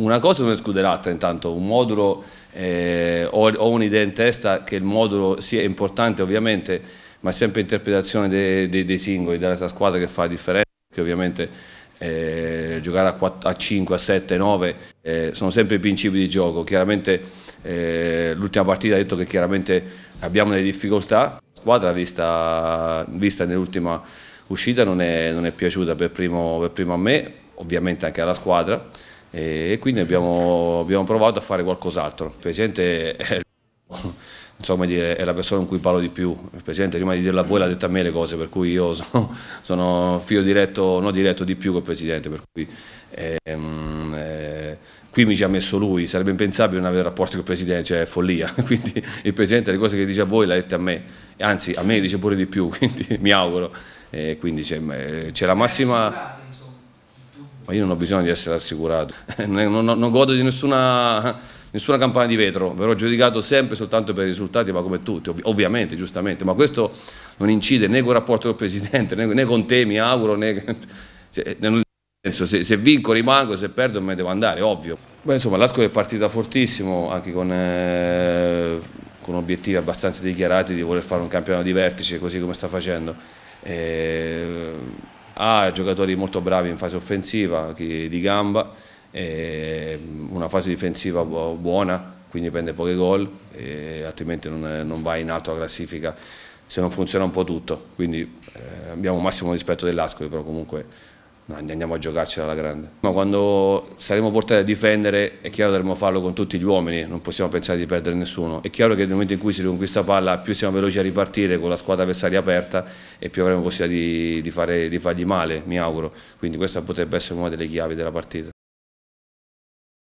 una cosa non esclude l'altra intanto, un modulo, eh, ho, ho un'idea in testa che il modulo sia importante ovviamente, ma sempre interpretazione dei, dei, dei singoli, della squadra che fa la differenza, perché ovviamente eh, giocare a, 4, a, 5, a 7, 9 eh, sono sempre i principi di gioco, chiaramente eh, l'ultima partita ha detto che chiaramente abbiamo delle difficoltà, la squadra vista, vista nell'ultima uscita non è, non è piaciuta per primo, per primo a me, ovviamente anche alla squadra, e quindi abbiamo, abbiamo provato a fare qualcos'altro. Il presidente è, insomma, è, la persona con cui parlo di più, il presidente prima di dirla a voi l'ha detto a me le cose, per cui io sono, sono figlio diretto, no diretto di più col presidente, per cui eh, eh, qui mi ci ha messo lui, sarebbe impensabile non avere rapporti con il presidente, cioè è follia, quindi il presidente le cose che dice a voi le ha dette a me, anzi a me dice pure di più, quindi mi auguro, e quindi c'è, eh, la massima ma io non ho bisogno di essere assicurato, non, non, non godo di nessuna, nessuna, campana di vetro, verrò giudicato sempre soltanto per i risultati, ma come tutti, ov ovviamente, giustamente, ma questo non incide né col rapporto col Presidente, né, né con te, mi auguro, né, se, senso, se, se, vinco rimango, se perdo me devo andare, ovvio. Beh, insomma, l'Ascoli è partita fortissimo, anche con... Eh, con obiettivi abbastanza dichiarati di voler fare un campionato di vertice così come sta facendo. E... Eh, ha giocatori molto bravi in fase offensiva di gamba, mm, una fase difensiva buona, quindi prende pochi gol, altrimenti non, non, va in alto la classifica se non funziona un po' tutto. Quindi eh, abbiamo un massimo rispetto dell'Ascoli, però comunque no, andiamo a giocarcela alla grande. Ma quando saremo portati a difendere è chiaro che dovremo farlo con tutti gli uomini, non possiamo pensare di perdere nessuno. È chiaro che nel momento in cui si riconquista palla più siamo veloci a ripartire con la squadra avversaria aperta e più avremo possibilità di, di, fare, di fargli male, mi auguro. Quindi questa potrebbe essere una delle chiavi della partita.